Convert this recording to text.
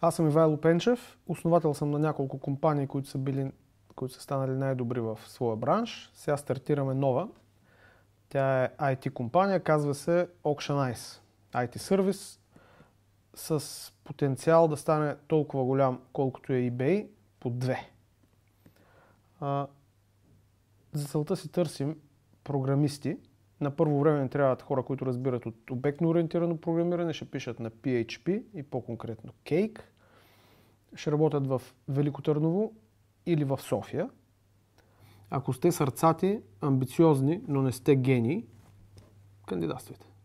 Аз съм Ивайло Пенчев, основател съм на няколко компании, които са, били, които са станали най-добри в своя бранш. Сега стартираме нова. Тя е IT компания, казва се Auctionize. IT сервис с потенциал да стане толкова голям, колкото е eBay, по две. А, за целта си търсим програмисти – на първо време не трябват хора, които разбират от обектно ориентирано програмиране, ще пишат на PHP и по-конкретно Cake. Ще работят в Велико Търново или в София. Ако сте сърцати, амбициозни, но не сте гени, кандидатствайте.